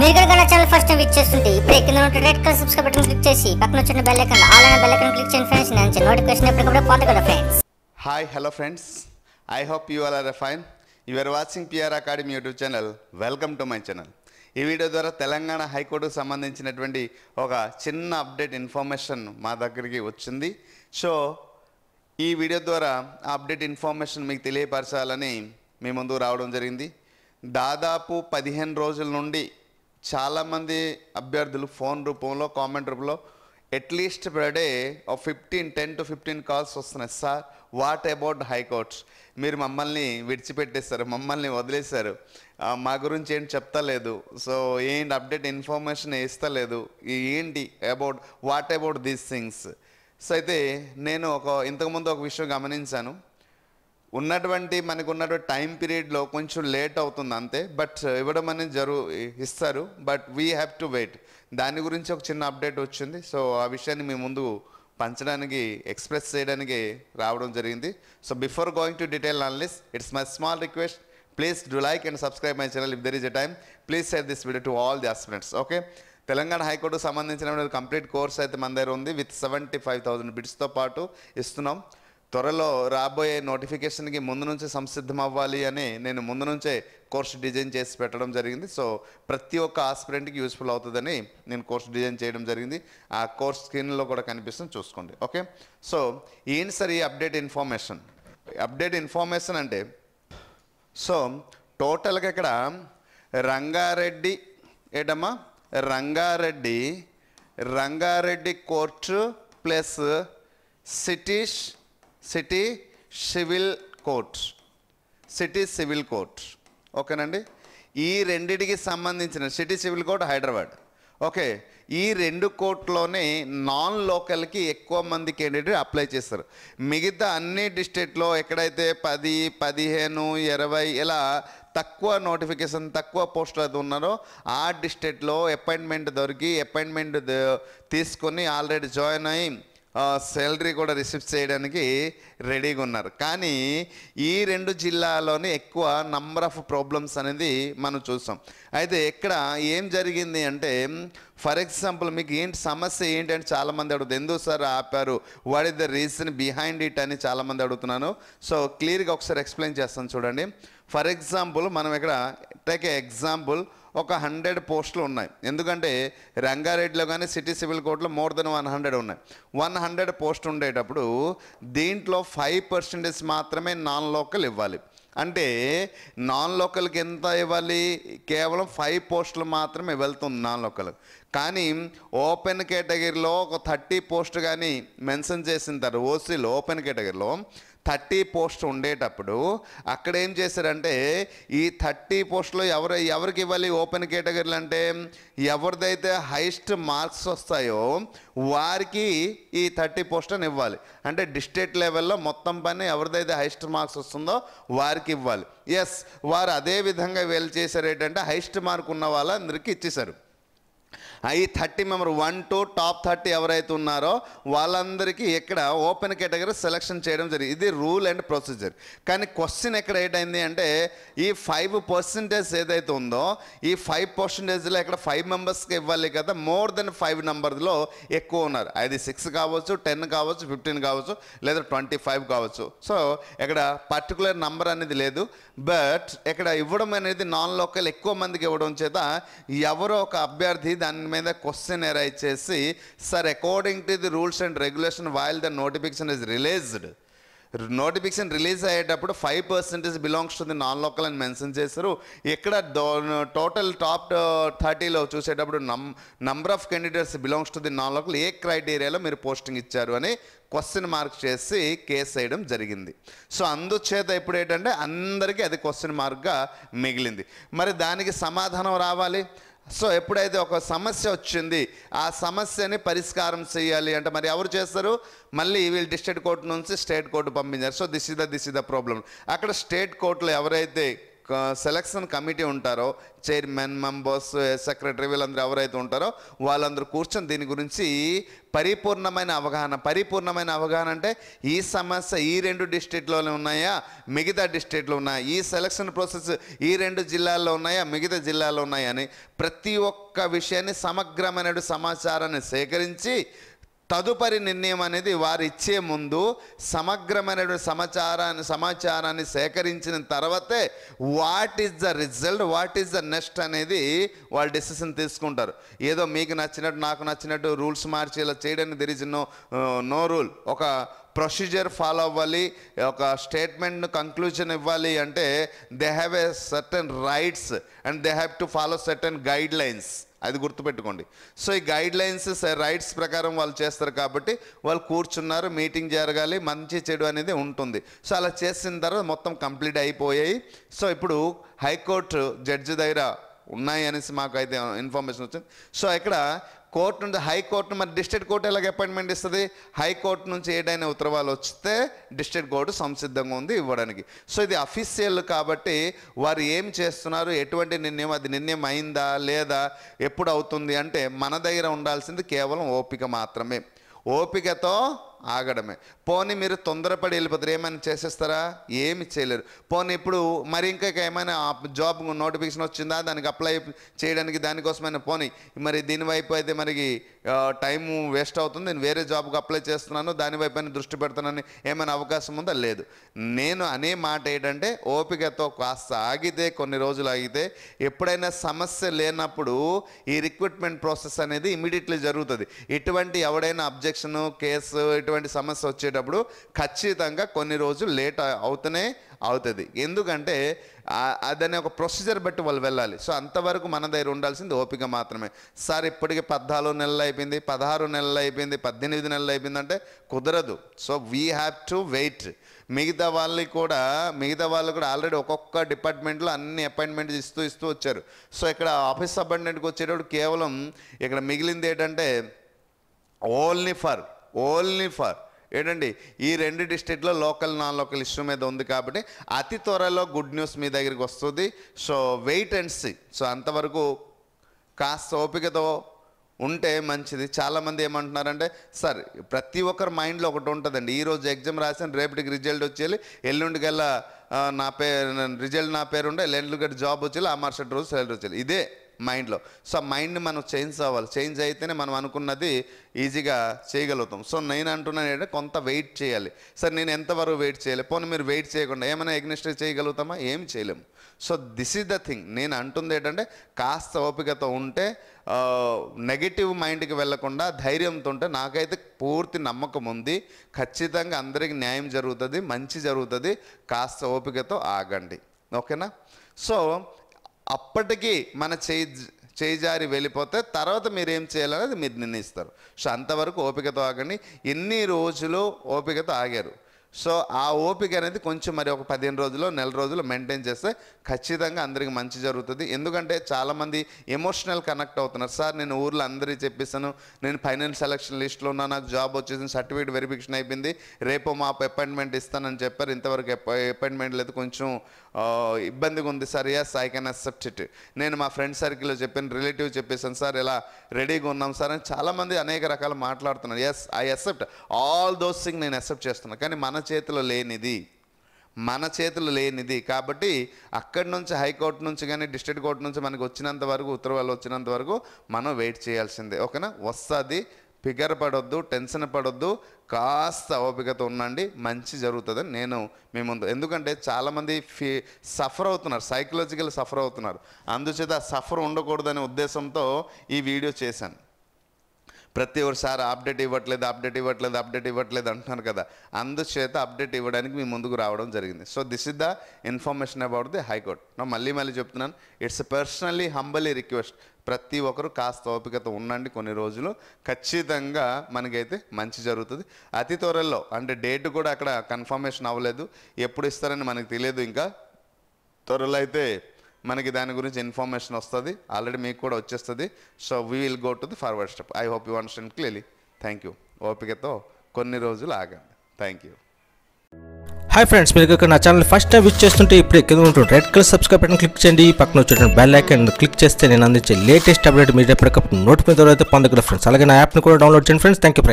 మీరు channel first time ఇప్పుడే కింద red colour subscribe button click చేసి పక్కన వచ్చిన బెల్ ఆల్ బెల్ క్లిక్ చేయండి ఫ్రెండ్స్ నేను నోటిఫికేషన్ ఎప్పటికప్పుడు friends hi hello friends I hope you are fine you watching PR academy YouTube channel welcome to my channel ఈ video ద్వారా తెలంగాణ హైకోర్టుకు సంబంధించినటువంటి ఒక చిన్న అప్డేట్ ఇన్ఫర్మేషన్ మా దగ్గరికి వచ్చింది సో ఈ వీడియో ద్వారా అప్డేట్ ఇన్ఫర్మేషన్ మీకు తెలియపరచాలని మీ ముందు రావడం జరిగింది దాదాపు పదిహేను రోజుల నుండి చాలామంది అభ్యర్థులు ఫోన్ రూపంలో కామెంట్ రూపంలో at least per day fifteen ten to fifteen calls వస్తున్నాయి సార్ వాట్ అబౌట్ హైకోర్ట్స్ మీరు మమ్మల్ని విడిచిపెట్టేశారు మమ్మల్ని వదిలేశారు మా గురించి ఏంటి చెప్తలేదు సో ఏంటి అప్డేట్ ఇన్ఫర్మేషన్ ఇస్తలేదు ఏంటి about what about these things so అయితే నేను ఒక ఇంతకుముందు ఒక విషయం గమనించాను ఉన్నటువంటి మనకు ఉన్నటువంటి టైం పీరియడ్లో కొంచెం లేట్ అవుతుంది అంతే బట్ uh, ఇవ్వడం అనేది జరుగు ఇస్తారు but we have to wait దాని గురించి ఒక చిన్న అప్డేట్ వచ్చింది సో ఆ విషయాన్ని మీ ముందు పంచడానికి ఎక్స్ప్రెస్ చేయడానికి రావడం జరిగింది so before going to detail analysis it's my small request please do like and subscribe my channel if there is a time please share this video to all the aspirants okay Telangana హైకోర్టుకు సంబంధించిన complete course అయితే మన దగ్గర ఉంది with seventy five thousand బిట్స్తో పాటు ఇస్తున్నాం త్వరలో రాబోయే నోటిఫికేషన్కి ముందు నుంచి సంసిద్ధం అవ్వాలి అని నేను ముందు నుంచే కోర్సు డిజైన్ చేసి పెట్టడం జరిగింది సో ప్రతి ఒక్క ఆస్పిరెంట్కి యూస్ఫుల్ అవుతుందని నేను కోర్సు డిజైన్ చేయడం జరిగింది ఆ కోర్స్ స్క్రీన్లో కూడా కనిపిస్తుంది చూసుకోండి ఓకే సో ఏంటి సార్ ఈ అప్డేట్ ఇన్ఫర్మేషన్ అప్డేట్ ఇన్ఫర్మేషన్ అంటే సో టోటల్గా ఇక్కడ రంగారెడ్డి ఏటమ్మా రంగారెడ్డి రంగారెడ్డి కోర్టు ప్లస్ సిటీష్ city civil court city civil court ఓకేనండి ఈ రెండిటికి సంబంధించిన city civil court Hyderabad okay ఈ రెండు కోర్టులోనే నాన్ లోకల్కి ఎక్కువ మంది క్యాండిడేట్ అప్లై చేస్తారు మిగతా అన్ని డిస్ట్రిక్ట్లో ఎక్కడైతే పది పదిహేను ఇరవై ఇలా తక్కువ నోటిఫికేషన్ తక్కువ పోస్టులు అది ఉన్నారో ఆ డిస్ట్రిక్ట్లో అపాయింట్మెంట్ దొరికి అపాయింట్మెంట్ తీసుకొని ఆల్రెడీ జాయిన్ అయ్యి శాలరీ కూడా రిసీవ్ చేయడానికి రెడీగా ఉన్నారు కానీ ఈ రెండు జిల్లాలోనే ఎక్కువ నంబర్ ఆఫ్ ప్రాబ్లమ్స్ అనేది మనం చూస్తాం అయితే ఇక్కడ ఏం జరిగింది అంటే ఫర్ ఎగ్జాంపుల్ మీకు ఏంటి సమస్య ఏంటి అని చాలామంది అడుగుతుంది ఎందుకు సార్ ఆపారు what is the reason behind it అని చాలామంది అడుగుతున్నాను సో క్లియర్గా ఒకసారి ఎక్స్ప్లెయిన్ చేస్తాను చూడండి ఫర్ ఎగ్జాంపుల్ మనం ఇక్కడ టేక్ ఎగ్జాంపుల్ ఒక హండ్రెడ్ పోస్టులు ఉన్నాయి ఎందుకంటే రంగారెడ్డిలో కానీ సిటీ సివిల్ కోర్టులో మోర్ దెన్ వన్ హండ్రెడ్ ఉన్నాయి వన్ హండ్రెడ్ పోస్ట్ ఉండేటప్పుడు దీంట్లో ఫైవ్ పర్సెంటేజ్ మాత్రమే నాన్ లోకల్ ఇవ్వాలి అంటే నాన్ లోకల్కి ఎంత ఇవ్వాలి కేవలం ఫైవ్ పోస్టులు మాత్రమే వెళ్తుంది నాన్ లోకల్ కానీ ఓపెన్ కేటగిరీలో ఒక థర్టీ పోస్ట్ కానీ మెన్షన్ చేసిన తర్వాత ఓసీలో ఓపెన్ కేటగిరీలో థర్టీ పోస్ట్ ఉండేటప్పుడు అక్కడ ఏం చేశారంటే ఈ థర్టీ పోస్ట్లో ఎవరు ఎవరికి ఇవ్వాలి ఓపెన్ కేటగిరీలు అంటే ఎవరిదైతే హైయెస్ట్ మార్క్స్ వస్తాయో వారికి ఈ థర్టీ పోస్ట్ అని ఇవ్వాలి అంటే డిస్ట్రిక్ట్ లెవెల్లో మొత్తం పని ఎవరిదైతే హైయెస్ట్ మార్క్స్ వస్తుందో వారికి ఇవ్వాలి ఎస్ వారు అదే విధంగా వీళ్ళు చేశారు ఏంటంటే హైయెస్ట్ మార్క్ ఉన్న వాళ్ళందరికీ ఇచ్చేశారు అవి thirty member one to top thirty ఎవరైతే ఉన్నారో వాళ్ళందరికీ ఇక్కడ ఓపెన్ కేటగిరీ సెలెక్షన్ చేయడం జరిగింది ఇది రూల్ అండ్ ప్రొసీజర్ కానీ క్వశ్చన్ ఎక్కడ ఏంటైంది అంటే ఈ ఫైవ్ పర్సంటేజ్ ఏదైతే ఉందో ఈ ఫైవ్ పర్సంటేజ్లో ఇక్కడ ఫైవ్ మెంబర్స్కి ఇవ్వాలి కదా మోర్ దెన్ ఫైవ్ నెంబర్లో ఎక్కువ ఉన్నారు అది సిక్స్ కావచ్చు టెన్ కావచ్చు ఫిఫ్టీన్ కావచ్చు లేదా ట్వంటీ ఫైవ్ కావచ్చు సో ఇక్కడ పర్టికులర్ నంబర్ అనేది లేదు బట్ ఇక్కడ ఇవ్వడం అనేది నాన్ లోకల్ ఎక్కువ మందికి ఇవ్వడం చేత ఎవరో ఒక అభ్యర్థి దాని మీద క్వశ్చన్ ఎరై చేసి sir according to the rules and regulation while the notification is released notification release అయ్యేటప్పుడు five percentage belongs to the non local అని మెన్షన్ చేశారు ఇక్కడ టోటల్ టాప్ థర్టీలో చూసేటప్పుడు నమ్ number of candidates belongs to the non local ఏ క్రైటీరియాలో మీరు పోస్టింగ్ ఇచ్చారు అని క్వశ్చన్ మార్క్ చేసి కేసు వేయడం జరిగింది సో అందుచేత ఇప్పుడు ఏంటంటే అందరికీ అది క్వశ్చన్ మార్క్గా మిగిలింది మరి దానికి సమాధానం రావాలి సో ఎప్పుడైతే ఒక సమస్య వచ్చింది ఆ సమస్యని పరిష్కారం చేయాలి అంటే మరి ఎవరు చేస్తారు మళ్ళీ వీళ్ళు డిస్ట్రిక్ట్ కోర్టు నుంచి స్టేట్ కోర్టు పంపించారు so this is the this is the problem అక్కడ స్టేట్ కోర్టులో ఎవరైతే సెలక్షన్ కమిటీ ఉంటారో చైర్మన్ మెంబర్స్ సెక్రటరీ వీళ్ళందరూ ఎవరైతే ఉంటారో వాళ్ళందరూ కూర్చొని దీని గురించి పరిపూర్ణమైన అవగాహన పరిపూర్ణమైన అవగాహన అంటే ఈ సమస్య ఈ రెండు డిస్టిక్లోనే ఉన్నాయా మిగతా డిస్ట్రిక్ట్లో ఉన్నాయా ఈ సెలక్షన్ ప్రాసెస్ ఈ రెండు జిల్లాల్లో ఉన్నాయా మిగతా జిల్లాల్లో ఉన్నాయా అని ప్రతి ఒక్క విషయాన్ని సమగ్రమైన సమాచారాన్ని సేకరించి తదుపరి నిర్ణయం అనేది వారు ఇచ్చే ముందు సమగ్రమైనటువంటి సమాచారాన్ని సమాచారాన్ని సేకరించిన తర్వాతే what is the result what is the next అనేది వాళ్ళు డిసిషన్ తీసుకుంటారు ఏదో మీకు నచ్చినట్టు నాకు నచ్చినట్టు రూల్స్ మార్చి ఇలా చేయడానికి తెరిచిన నో నో రూల్ ఒక ప్రొసీజర్ ఫాలో అవ్వాలి ఒక స్టేట్మెంట్ను కంక్లూజన్ ఇవ్వాలి అంటే they have a certain rights and they have to follow certain guidelines అది గుర్తుపెట్టుకోండి సో ఈ గైడ్ లైన్స్ రైట్స్ ప్రకారం వాళ్ళు చేస్తారు కాబట్టి వాళ్ళు కూర్చున్నారు మీటింగ్ జరగాలి మంచి చెడు అనేది ఉంటుంది సో అలా చేసిన తర్వాత మొత్తం కంప్లీట్ అయిపోయాయి సో ఇప్పుడు హైకోర్టు జడ్జి దగ్గర ఉన్నాయి అనేసి మాకు అయితే ఇన్ఫర్మేషన్ వచ్చింది సో ఇక్కడ కోర్టు నుండి హైకోర్టు మరి డిస్ట్రిక్ట్ కోర్టు ఎలాగ అపాయింట్మెంట్ ఇస్తుంది హైకోర్టు నుంచి ఏడైనా ఉత్తర్వాలు వస్తే డిస్ట్రిక్ట్ కోర్టు సంసిద్ధంగా ఉంది ఇవ్వడానికి సో ఇది అఫీషియల్ కాబట్టి వారు ఏం చేస్తున్నారు ఎటువంటి నిర్ణయం అది నిర్ణయం అయిందా లేదా ఎప్పుడు అవుతుంది అంటే మన దగ్గర ఉండాల్సింది కేవలం ఓపిక మాత్రమే ఓపికతో ఆగడమే పోనీ మీరు తొందరపడి వెళ్ళిపోతారు ఏమైనా చేసేస్తారా ఏమి చేయలేరు పోనీ ఇప్పుడు మరి ఇంకా ఏమైనా జాబ్ నోటిఫికేషన్ వచ్చిందా దానికి అప్లై చేయడానికి దానికోసమైనా పోనీ మరి దీని వైపు అయితే మరి టైం వేస్ట్ అవుతుంది నేను వేరే జాబ్కి అప్లై చేస్తున్నాను దానివైపైన దృష్టి పెడతానని ఏమైనా అవకాశం ఉందా లేదు నేను అనే మాట ఏంటంటే ఓపికతో కాస్త ఆగితే కొన్ని రోజులు ఆగితే ఎప్పుడైనా సమస్య లేనప్పుడు ఈ రిక్రూట్మెంట్ ప్రాసెస్ అనేది ఇమీడియట్లీ జరుగుతుంది ఇటువంటి ఎవడైనా అబ్జెక్షన్ కేసు ఇటువంటి సమస్య వచ్చేటప్పుడు ఖచ్చితంగా కొన్ని రోజులు లేట్ అవుతూనే అవుతుంది ఎందుకంటే దాని ఒక ప్రొసీజర్ బట్టి వాళ్ళు వెళ్ళాలి సో అంతవరకు మన దగ్గర ఉండాల్సింది ఓపిక మాత్రమే సార్ ఇప్పటికి పద్నాలుగు నెలలు అయిపోయింది పదహారు నెలలు అయిపోయింది పద్దెనిమిది నెలలు అయిపోయిందంటే కుదరదు so we have to wait మిగతా వాళ్ళకి కూడా మిగతా వాళ్ళు కూడా ఆల్రెడీ ఒక్కొక్క డిపార్ట్మెంట్లో అన్ని అపాయింట్మెంట్ ఇస్తూ ఇస్తూ వచ్చారు సో ఇక్కడ ఆఫీస్ అపాయింట్మెంట్కి వచ్చేటప్పుడు కేవలం ఇక్కడ మిగిలింది ఏంటంటే ఓన్లీ ఫర్ ఓన్లీ ఫర్ ఏంటండి ఈ రెండు డిస్ట్రిక్ట్లో లోకల్ నాన్ లోకల్ ఇష్యూ మీద ఉంది కాబట్టి అతి త్వరలో గుడ్ న్యూస్ మీ దగ్గరికి వస్తుంది so wait and see so అంతవరకు కాస్త ఓపికతో ఉంటే మంచిది చాలామంది ఏమంటున్నారంటే సార్ ప్రతి ఒక్కరి మైండ్లో ఒకటి ఉంటుందండి ఈరోజు ఎగ్జామ్ రాసాను రేపటికి రిజల్ట్ వచ్చేయాలి ఎల్లుండికల్లా నా పేరు రిజల్ట్ నా పేరు ఉండే ఎల్లుండికి జాబ్ వచ్చేయాలి ఆ మరుసటి రోజు సెలెక్ట్ వచ్చేయాలి ఇదే మైండ్లో సో మైండ్ని మనం చేంజ్ అవ్వాలి చేంజ్ అయితేనే మనం అనుకున్నది ఈజీగా చేయగలుగుతాం సో నేను అంటున్నాను ఏంటంటే కొంత వెయిట్ చేయాలి సార్ నేను ఎంతవరకు వెయిట్ చేయాలి పోనీ మీరు వెయిట్ చేయకుండా ఏమైనా ఎగ్నిస్ట్ చేయగలుగుతామా ఏం చేయలేము so this is the thing నేను అంటుంది ఏంటంటే కాస్త ఓపికతో ఉంటే నెగిటివ్ మైండ్కి వెళ్లకుండా ధైర్యంతో ఉంటే నాకైతే పూర్తి నమ్మకం ఉంది ఖచ్చితంగా అందరికీ న్యాయం జరుగుతుంది మంచి జరుగుతుంది కాస్త ఓపికతో ఆగండి ఓకేనా సో అప్పటికీ మన చేయి చేజారి వెళ్ళిపోతే తర్వాత మీరు ఏం చేయాలనేది మీరు నిర్ణయిస్తారు సో అంతవరకు ఓపికతో ఆగండి ఎన్ని రోజులు ఓపికతో ఆగారు సో ఆ ఓపిక అనేది కొంచెం మరి ఒక పదిహేను రోజులు నెల రోజులు మెయింటైన్ చేస్తే ఖచ్చితంగా అందరికి మంచి జరుగుతుంది ఎందుకంటే చాలామంది ఎమోషనల్ కనెక్ట్ అవుతున్నారు సార్ నేను ఊర్లో అందరికీ చెప్పేసాను నేను ఫైనల్ సెలక్షన్ లిస్ట్లో ఉన్నా నాకు జాబ్ వచ్చేసింది సర్టిఫికేట్ వెరిఫికేషన్ అయిపోయింది రేపు మాకు అపాయింట్మెంట్ ఇస్తానని చెప్పారు ఇంతవరకు అపాయింట్మెంట్ లేదు కొంచెం ఇబ్బందిగా ఉంది sir yes I can accept it నేను మా ఫ్రెండ్ సర్కిల్లో చెప్పాను రిలేటివ్ చెప్పేసాను సార్ ఇలా రెడీగా ఉన్నాం సార్ అని చాలామంది అనేక రకాలు మాట్లాడుతున్నారు yes I accept all those thing నేను అక్సెప్ట్ చేస్తున్నాను కానీ మన మన చేతిలో లేనిది మన చేతులు లేనిది కాబట్టి అక్కడి నుంచి హైకోర్టు నుంచి కానీ డిస్ట్రిక్ట్ కోర్టు నుంచి మనకు వచ్చినంత వరకు ఉత్తర్వులు వచ్చినంత వరకు మనం వెయిట్ చేయాల్సిందే ఓకేనా వస్తుంది ఫిగర్ పడొద్దు టెన్షన్ పడొద్దు కాస్త ఓపికతో ఉండండి మంచి జరుగుతుంది నేను మీ ముందు ఎందుకంటే చాలామంది ఫీ సఫర్ అవుతున్నారు సైకలాజికల్ సఫర్ అవుతున్నారు అందుచేత సఫర్ ఉండకూడదనే ఉద్దేశంతో ఈ వీడియో చేశాను ప్రతి ఒకసారి అప్డేట్ ఇవ్వట్లేదు అప్డేట్ ఇవ్వట్లేదు అప్డేట్ ఇవ్వట్లేదు అంటున్నారు కదా అందుచేత అప్డేట్ ఇవ్వడానికి మీ ముందుకు రావడం జరిగింది so this is the information about the high court నా మళ్ళీ మళ్ళీ చెప్తున్నాను ఇట్స్ పర్సనల్లీ హంబలీ రిక్వెస్ట్ ప్రతి ఒక్కరు కాస్త ఓపికత ఉండండి కొన్ని రోజులు ఖచ్చితంగా మనకైతే మంచి జరుగుతుంది అతి త్వరలో అంటే డేట్ కూడా అక్కడ కన్ఫర్మేషన్ అవ్వలేదు ఎప్పుడు ఇస్తారని మనకు తెలియదు ఇంకా త్వరలో అయితే మనకి దాని గురించి ఇన్ఫర్మేషన్ వస్తుంది ఆల్రెడీ మీకు కూడా వచ్చేస్తుంది so we will go to the forward step I hope you understand clearly thank you ఓపికతో కొన్ని రోజులు ఆగండి థ్యాంక్ యూ హాయ్ ఫ్రెండ్స్ మీరు ఇక్కడ నా ఛానల్ ఫస్ట్ టైం విచ్ చేస్తుంటే ఇప్పుడు కింద ఉంటుంది red colour subscribe button click చేయండి పక్కన వచ్చేటువంటి బెల్ ఐకన్ క్లిక్ చేస్తే నేను అందించే లేటెస్ట్ అప్డేట్ మీరు ఎప్పటికప్పుడు నోటిఫికేషన్ అయితే పొందగల ఫ్రెండ్స్ అలాగే నా యాప్ని కూడా డౌన్లోడ్ చేయండి ఫ్రెండ్స్ థ్యాంక్ యూ